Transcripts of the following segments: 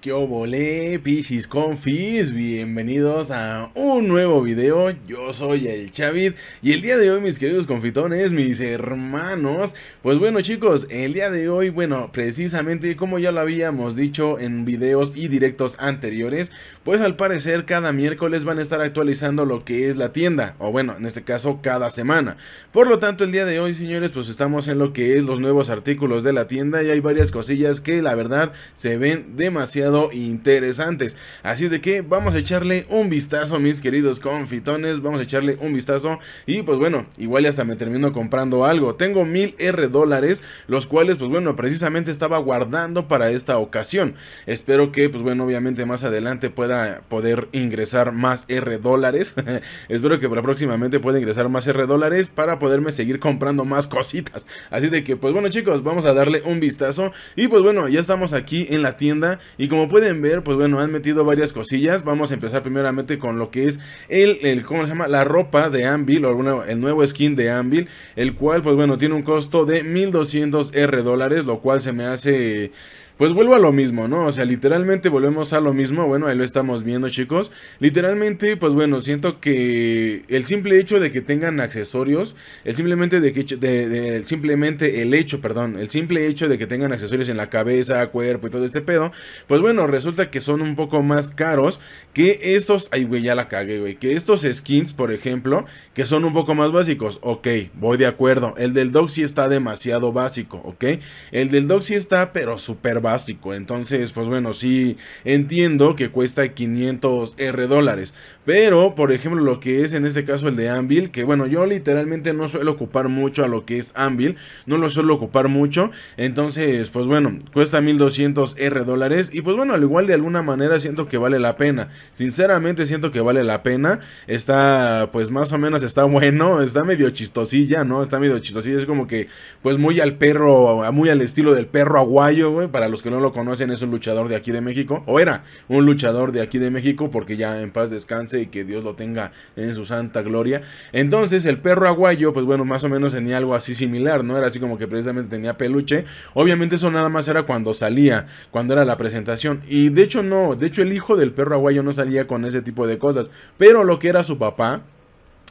¿Qué obole, pichis confis? Bienvenidos a un nuevo video, yo soy el Chavit y el día de hoy mis queridos confitones, mis hermanos, pues bueno chicos, el día de hoy, bueno, precisamente como ya lo habíamos dicho en videos y directos anteriores, pues al parecer cada miércoles van a estar actualizando lo que es la tienda, o bueno, en este caso cada semana. Por lo tanto, el día de hoy señores, pues estamos en lo que es los nuevos artículos de la tienda y hay varias cosillas que la verdad se ven demasiado interesantes. Así es de que vamos a echarle un vistazo, mis queridos confitones. Vamos a echarle un vistazo. Y pues bueno, igual hasta me termino comprando algo. Tengo mil R dólares, los cuales pues bueno, precisamente estaba guardando para esta ocasión. Espero que pues bueno, obviamente más adelante pueda poder ingresar más R dólares. Espero que próximamente pueda ingresar más R dólares para poderme seguir comprando más cositas. Así de que pues bueno chicos, vamos a darle un vistazo. Y pues bueno, ya estamos aquí en la tienda y como como pueden ver, pues bueno, han metido varias cosillas. Vamos a empezar primeramente con lo que es el, el ¿cómo se llama? La ropa de Anvil, o el nuevo skin de Anvil, el cual, pues bueno, tiene un costo de 1200 R dólares, lo cual se me hace pues vuelvo a lo mismo, ¿no? O sea, literalmente volvemos a lo mismo. Bueno, ahí lo estamos viendo, chicos. Literalmente, pues bueno, siento que el simple hecho de que tengan accesorios, el simplemente de que simplemente el hecho, perdón, el simple hecho de que tengan accesorios en la cabeza, cuerpo y todo este pedo, pues bueno, resulta que son un poco más caros que estos, ay güey, ya la cagué, güey, que estos skins, por ejemplo, que son un poco más básicos. Ok, voy de acuerdo. El del Dog sí está demasiado básico, ¿ok? El del Dog sí está, pero súper básico entonces, pues bueno, sí entiendo que cuesta 500 R dólares. Pero, por ejemplo, lo que es en este caso el de Anvil, que bueno, yo literalmente no suelo ocupar mucho a lo que es Anvil. No lo suelo ocupar mucho. Entonces, pues bueno, cuesta 1200 R dólares. Y pues bueno, al igual de alguna manera siento que vale la pena. Sinceramente siento que vale la pena. Está, pues más o menos está bueno. Está medio chistosilla, ¿no? Está medio chistosilla. Es como que, pues muy al perro, muy al estilo del perro aguayo, güey, para que no lo conocen, es un luchador de aquí de México, o era un luchador de aquí de México, porque ya en paz descanse y que Dios lo tenga en su santa gloria. Entonces, el perro aguayo, pues bueno, más o menos tenía algo así similar, ¿no? Era así como que precisamente tenía peluche. Obviamente, eso nada más era cuando salía, cuando era la presentación. Y de hecho, no, de hecho, el hijo del perro aguayo no salía con ese tipo de cosas, pero lo que era su papá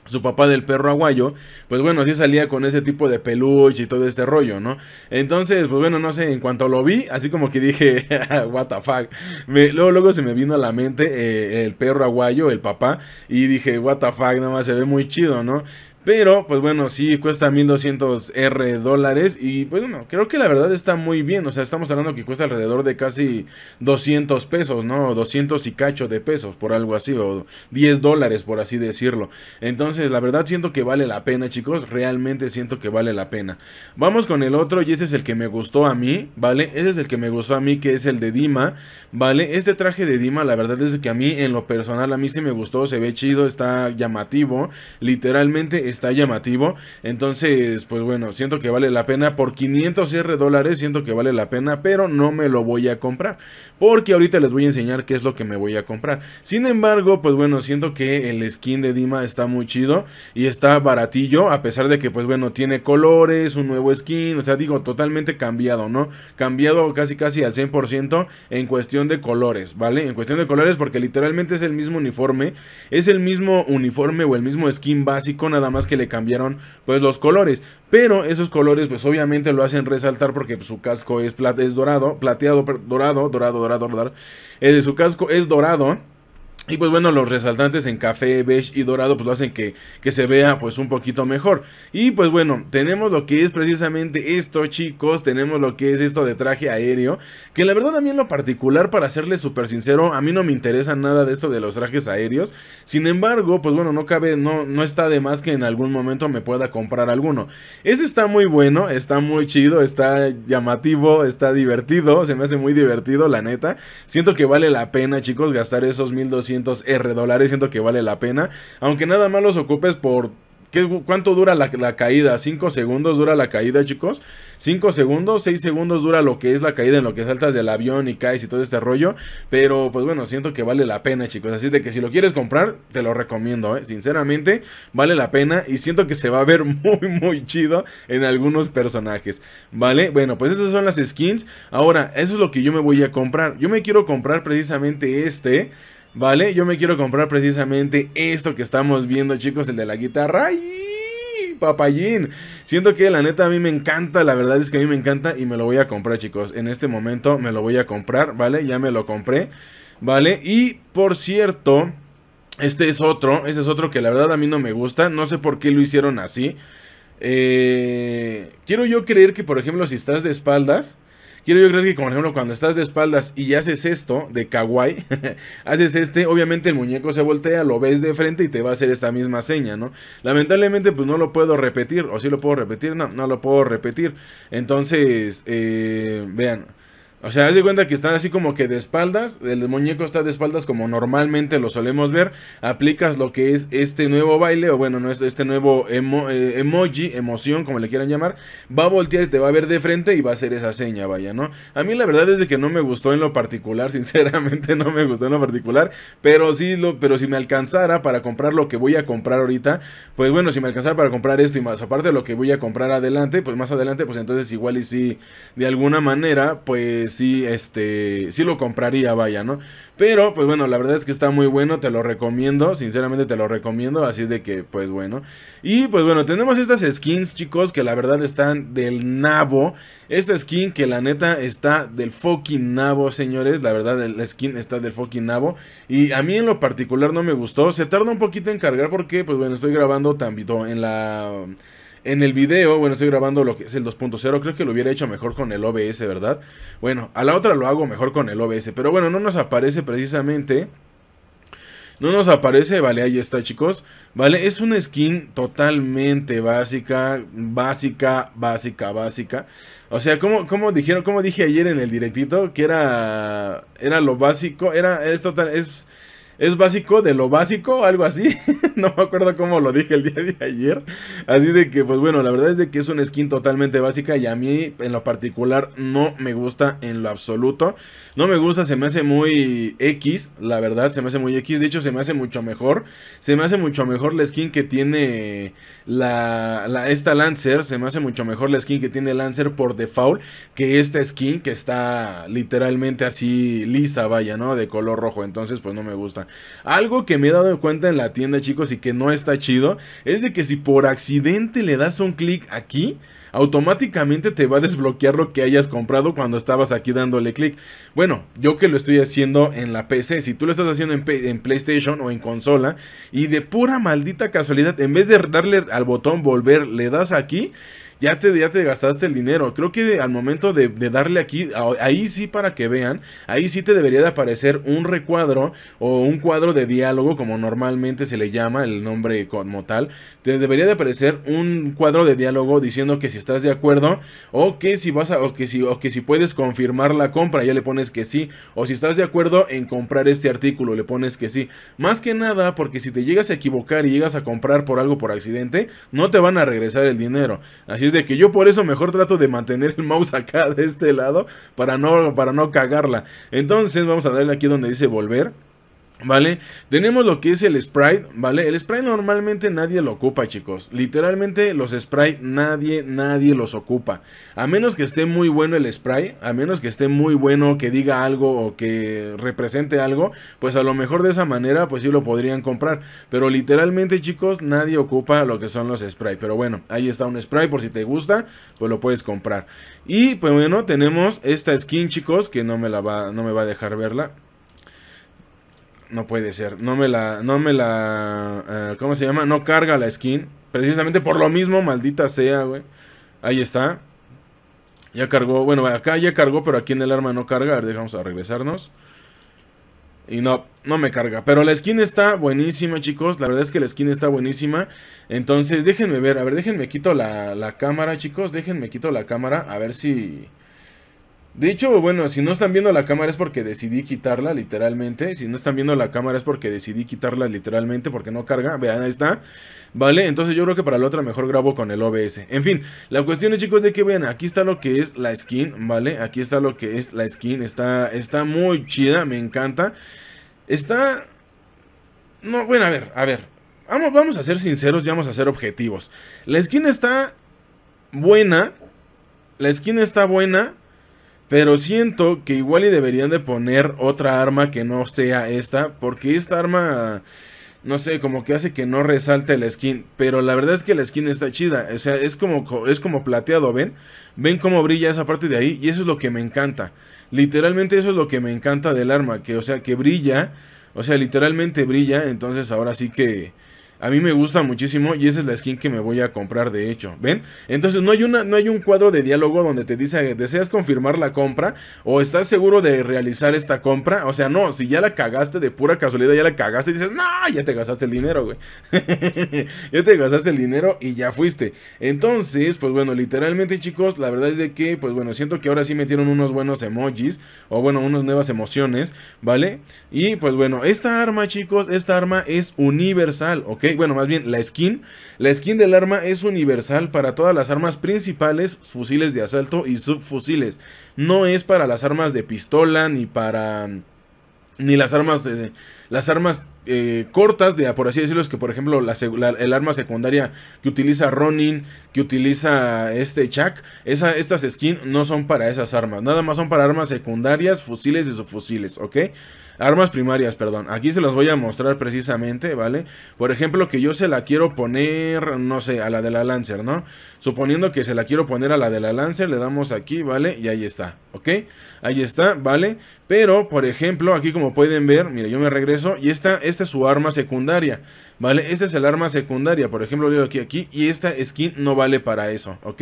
su papá del perro aguayo, pues bueno, así salía con ese tipo de peluche y todo este rollo, ¿no? Entonces, pues bueno, no sé, en cuanto lo vi, así como que dije, what the fuck. Me, luego, luego se me vino a la mente eh, el perro aguayo, el papá, y dije, what the fuck, nada más se ve muy chido, ¿no? Pero, pues bueno, sí cuesta 1200 R dólares. Y pues bueno, creo que la verdad está muy bien. O sea, estamos hablando que cuesta alrededor de casi 200 pesos, ¿no? 200 y cacho de pesos, por algo así. O 10 dólares, por así decirlo. Entonces, la verdad siento que vale la pena, chicos. Realmente siento que vale la pena. Vamos con el otro. Y ese es el que me gustó a mí, ¿vale? Ese es el que me gustó a mí, que es el de Dima, ¿vale? Este traje de Dima, la verdad es que a mí, en lo personal, a mí sí me gustó. Se ve chido, está llamativo. Literalmente está llamativo. Entonces, pues bueno, siento que vale la pena. Por 500 R dólares, siento que vale la pena, pero no me lo voy a comprar. Porque ahorita les voy a enseñar qué es lo que me voy a comprar. Sin embargo, pues bueno, siento que el skin de Dima está muy chido y está baratillo. A pesar de que, pues bueno, tiene colores, un nuevo skin. O sea, digo, totalmente cambiado, ¿no? Cambiado casi casi al 100% en cuestión de colores, ¿vale? En cuestión de colores porque literalmente es el mismo uniforme. Es el mismo uniforme o el mismo skin básico, nada más que le cambiaron pues los colores. Pero esos colores pues obviamente lo hacen resaltar porque pues, su casco es, es dorado, plateado, dorado, dorado, dorado, dorado. Eh, de su casco es dorado. Y pues bueno, los resaltantes en café, beige y dorado pues lo hacen que, que, se vea pues un poquito mejor. Y pues bueno, tenemos lo que es precisamente esto chicos, tenemos lo que es esto de traje aéreo. Que la verdad a mí en lo particular, para serles súper sincero, a mí no me interesa nada de esto de los trajes aéreos. Sin embargo, pues bueno, no cabe, no, no está de más que en algún momento me pueda comprar alguno. Ese está muy bueno, está muy chido, está llamativo, está divertido, se me hace muy divertido la neta. Siento que vale la pena chicos gastar esos 1200 R dólares, siento que vale la pena. Aunque nada más los ocupes por ¿Qué, ¿Cuánto dura la, caída? ¿5 segundos dura la caída, chicos? ¿5 segundos? ¿6 segundos dura lo que es la caída en lo que saltas del avión y caes y todo este rollo? Pero pues bueno, siento que vale la pena, chicos. Así de que si lo quieres comprar, te lo recomiendo, ¿eh? Sinceramente, vale la pena y siento que se va a ver muy, muy chido en algunos personajes, ¿vale? Bueno, pues esas son las skins. Ahora, eso es lo que yo me voy a comprar. Yo me quiero comprar precisamente este. ¿Vale? Yo me quiero comprar precisamente esto que estamos viendo, chicos, el de la guitarra. ¡Y! Papayín. Siento que la neta a mí me encanta, la verdad es que a mí me encanta y me lo voy a comprar, chicos. En este momento me lo voy a comprar, ¿vale? Ya me lo compré, ¿vale? Y por cierto, este es otro, este es otro que la verdad a mí no me gusta, no sé por qué lo hicieron así. Eh, quiero yo creer que, por ejemplo, si estás de espaldas, Quiero yo creer que, por ejemplo, cuando estás de espaldas y haces esto de kawaii, haces este, obviamente el muñeco se voltea, lo ves de frente y te va a hacer esta misma seña, ¿no? Lamentablemente, pues no lo puedo repetir, o si sí lo puedo repetir, no, no lo puedo repetir. Entonces, eh, vean. O sea, haz de cuenta que están así como que de espaldas, el muñeco está de espaldas como normalmente lo solemos ver, aplicas lo que es este nuevo baile, o bueno, no es este nuevo eh, emoji, emoción, como le quieran llamar, va a voltear y te va a ver de frente y va a hacer esa seña, vaya, ¿no? A mí la verdad es de que no me gustó en lo particular, sinceramente no me gustó en lo particular, pero sí lo, pero si me alcanzara para comprar lo que voy a comprar ahorita, pues bueno, si me alcanzara para comprar esto y más aparte de lo que voy a comprar adelante, pues más adelante, pues entonces igual y si de alguna manera, pues si sí, este, sí lo compraría, vaya, ¿no? Pero, pues bueno, la verdad es que está muy bueno, te lo recomiendo, sinceramente te lo recomiendo, así es de que, pues bueno. Y pues bueno, tenemos estas skins, chicos, que la verdad están del nabo. Esta skin que la neta está del fucking nabo, señores, la verdad la skin está del fucking nabo. Y a mí en lo particular no me gustó, se tarda un poquito en cargar porque, pues bueno, estoy grabando también en la... En el video, bueno, estoy grabando lo que es el 2.0, creo que lo hubiera hecho mejor con el OBS, ¿verdad? Bueno, a la otra lo hago mejor con el OBS, pero bueno, no nos aparece precisamente... No nos aparece, vale, ahí está chicos Vale, es una skin totalmente básica, básica, básica, básica O sea, como, dijeron, como dije ayer en el directito Que era, era lo básico, era, es total, es es básico de lo básico, algo así. no me acuerdo cómo lo dije el día de ayer. Así de que, pues bueno, la verdad es de que es una skin totalmente básica y a mí en lo particular no me gusta en lo absoluto. No me gusta, se me hace muy X, la verdad, se me hace muy X. De hecho, se me hace mucho mejor. Se me hace mucho mejor la skin que tiene la, esta Lancer. Se me hace mucho mejor la skin que tiene Lancer por default que esta skin que está literalmente así lisa, vaya, ¿no? De color rojo. Entonces, pues no me gusta. Algo que me he dado cuenta en la tienda, chicos, y que no está chido, es de que si por accidente le das un clic aquí, automáticamente te va a desbloquear lo que hayas comprado cuando estabas aquí dándole clic. Bueno, yo que lo estoy haciendo en la PC, si tú lo estás haciendo en, en, PlayStation o en consola y de pura maldita casualidad, en vez de darle al botón volver, le das aquí, ya te, te gastaste el dinero. Creo que al momento de, darle aquí, ahí sí para que vean, ahí sí te debería de aparecer un recuadro o un cuadro de diálogo, como normalmente se le llama el nombre como tal. Te debería de aparecer un cuadro de diálogo diciendo que si estás de acuerdo o que si vas a, o que si, o que si puedes confirmar la compra, ya le pones que sí. O si estás de acuerdo en comprar este artículo, le pones que sí. Más que nada, porque si te llegas a equivocar y llegas a comprar por algo por accidente, no te van a regresar el dinero. Así es de que yo por eso mejor trato de mantener el mouse acá de este lado para no, para no cagarla. Entonces vamos a darle aquí donde dice volver. ¿Vale? Tenemos lo que es el sprite, ¿vale? El sprite normalmente nadie lo ocupa, chicos. Literalmente los sprites nadie, nadie los ocupa. A menos que esté muy bueno el sprite, a menos que esté muy bueno, que diga algo o que represente algo, pues a lo mejor de esa manera, pues sí lo podrían comprar. Pero literalmente, chicos, nadie ocupa lo que son los sprites. Pero bueno, ahí está un sprite por si te gusta, pues lo puedes comprar. Y pues bueno, tenemos esta skin, chicos, que no me la va, no me va a dejar verla. No puede ser. No me la. No me la. Eh, ¿Cómo se llama? No carga la skin. Precisamente por lo mismo, maldita sea, güey. Ahí está. Ya cargó. Bueno, acá ya cargó, pero aquí en el arma no carga. A ver, dejamos a regresarnos. Y no, no me carga. Pero la skin está buenísima, chicos. La verdad es que la skin está buenísima. Entonces, déjenme ver. A ver, déjenme quito la, la cámara, chicos. Déjenme quito la cámara. A ver si... De hecho, bueno, si no están viendo la cámara es porque decidí quitarla literalmente. Si no están viendo la cámara es porque decidí quitarla literalmente porque no carga. Vean, ahí está. Vale, entonces yo creo que para la otra mejor grabo con el OBS. En fin, la cuestión es chicos de que vean, aquí está lo que es la skin, ¿vale? Aquí está lo que es la skin. Está, está muy chida, me encanta. Está... No, bueno, a ver, a ver. Vamos, vamos a ser sinceros y vamos a ser objetivos. La skin está buena. La skin está buena pero siento que igual y deberían de poner otra arma que no sea esta. Porque esta arma, no sé, como que hace que no resalte la skin. Pero la verdad es que la skin está chida. O sea, es como, es como plateado, ¿ven? Ven cómo brilla esa parte de ahí. Y eso es lo que me encanta. Literalmente eso es lo que me encanta del arma. Que, o sea, que brilla. O sea, literalmente brilla. Entonces ahora sí que... A mí me gusta muchísimo y esa es la skin que me voy a comprar de hecho, ¿ven? Entonces no hay, una, no hay un cuadro de diálogo donde te dice ¿deseas confirmar la compra? ¿O estás seguro de realizar esta compra? O sea, no, si ya la cagaste de pura casualidad, ya la cagaste y dices, no, ya te gastaste el dinero, güey. ya te gastaste el dinero y ya fuiste. Entonces, pues bueno, literalmente chicos, la verdad es de que, pues bueno, siento que ahora sí metieron unos buenos emojis o bueno, unas nuevas emociones, ¿vale? Y pues bueno, esta arma chicos, esta arma es universal, ¿ok? Bueno, más bien la skin. La skin del arma es universal para todas las armas principales, fusiles de asalto y subfusiles. No es para las armas de pistola ni para... Ni las armas, las armas eh, cortas, de, por así decirlo, es que por ejemplo el arma secundaria que utiliza Ronin, que utiliza este Chuck, estas skins no son para esas armas, nada más son para armas secundarias, fusiles y subfusiles, ¿ok? Armas primarias, perdón. Aquí se las voy a mostrar precisamente, ¿vale? Por ejemplo, que yo se la quiero poner, no sé, a la de la Lancer, ¿no? Suponiendo que se la quiero poner a la de la Lancer, le damos aquí, ¿vale? Y ahí está, ¿ok? Ahí está, ¿vale? Pero, por ejemplo, aquí como pueden ver, mire, yo me regreso y esta, esta es su arma secundaria. ¿vale? esa es el arma secundaria, por ejemplo, digo aquí, aquí, y esta skin no vale para eso, ¿ok?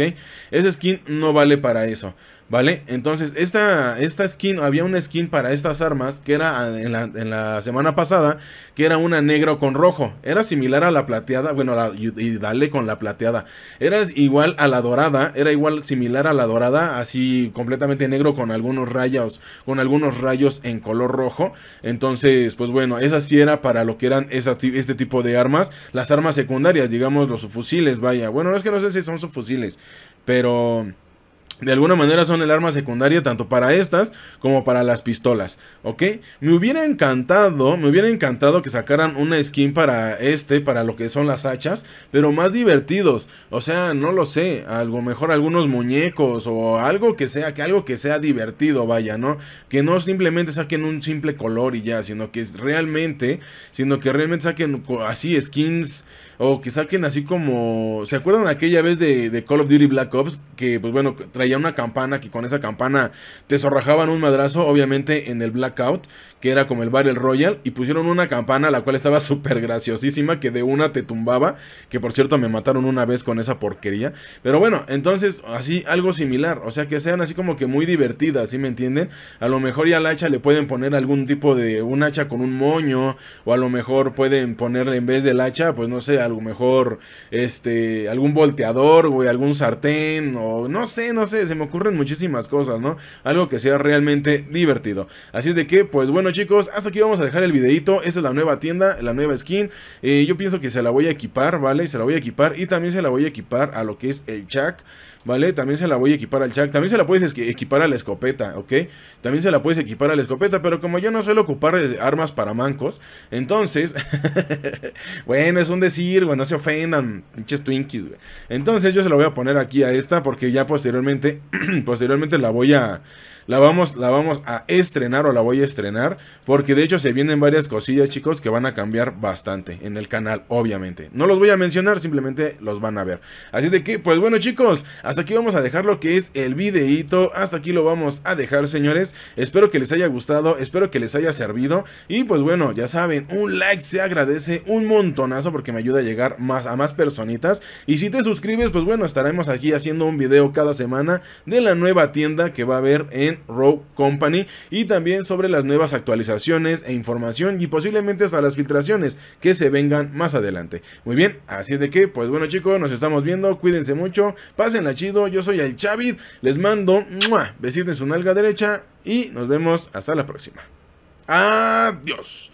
esa skin no vale para eso, ¿vale? Entonces, esta, esta skin, había una skin para estas armas que era ah, en la, semana pasada, que era una negro con rojo, era similar a la plateada, bueno, la, y dale con la plateada, era igual a la dorada, era igual similar a la dorada, así completamente negro con algunos rayos, con algunos rayos en color rojo, entonces, pues bueno, esa sí era para lo que eran esas, este tipo de de armas, las armas secundarias, digamos los fusiles, vaya. Bueno, es que no sé si son subfusiles, pero de alguna manera son el arma secundaria tanto para estas como para las pistolas, ¿ok? Me hubiera encantado, me hubiera encantado que sacaran una skin para este, para lo que son las hachas, pero más divertidos, o sea, no lo sé, algo mejor algunos muñecos o algo que sea, que algo que sea divertido, vaya, ¿no? Que no simplemente saquen un simple color y ya, sino que realmente, sino que realmente saquen así skins o que saquen así como, ¿se acuerdan aquella vez de, Call of Duty Black Ops? Que pues bueno, traía una campana que con esa campana te zorrajaban un madrazo, obviamente en el Blackout, que era como el Battle Royal, y pusieron una campana la cual estaba súper graciosísima, que de una te tumbaba, que por cierto me mataron una vez con esa porquería. Pero bueno, entonces así algo similar, o sea que sean así como que muy divertidas, ¿sí me entienden? A lo mejor ya al hacha le pueden poner algún tipo de un hacha con un moño, o a lo mejor pueden ponerle en vez del hacha, pues no sé, a lo mejor este, algún volteador, güey, algún sartén, o no sé, no sé se me ocurren muchísimas cosas, ¿no? Algo que sea realmente divertido. Así es de que, pues bueno chicos, hasta aquí vamos a dejar el videito. Esta es la nueva tienda, la nueva skin. Eh, yo pienso que se la voy a equipar, ¿vale? Se la voy a equipar y también se la voy a equipar a lo que es el chak. ¿vale? También se la voy a equipar al chak. También se la puedes equipar a la escopeta, ¿ok? También se la puedes equipar a la escopeta, pero como yo no suelo ocupar armas para mancos, entonces... bueno, es un decir, bueno, no se ofendan, pinches Twinkies, Entonces yo se la voy a poner aquí a esta porque ya posteriormente posteriormente, la voy a, la vamos, la vamos a estrenar o la voy a estrenar, porque de hecho se vienen varias cosillas, chicos, que van a cambiar bastante en el canal, obviamente. No los voy a mencionar, simplemente los van a ver. Así de que, pues bueno, chicos, hasta aquí vamos a dejar lo que es el videito hasta aquí lo vamos a dejar, señores. Espero que les haya gustado, espero que les haya servido y pues bueno, ya saben, un like se agradece un montonazo porque me ayuda a llegar más a más personitas y si te suscribes, pues bueno, estaremos aquí haciendo un video cada semana de la nueva tienda que va a haber en Rogue Company y también sobre las nuevas actualizaciones e información y posiblemente hasta las filtraciones que se vengan más adelante. Muy bien, así es de que, pues bueno chicos, nos estamos viendo, cuídense mucho, pásenla chido, yo soy el Chavid, les mando besitos en su nalga derecha y nos vemos hasta la próxima. Adiós.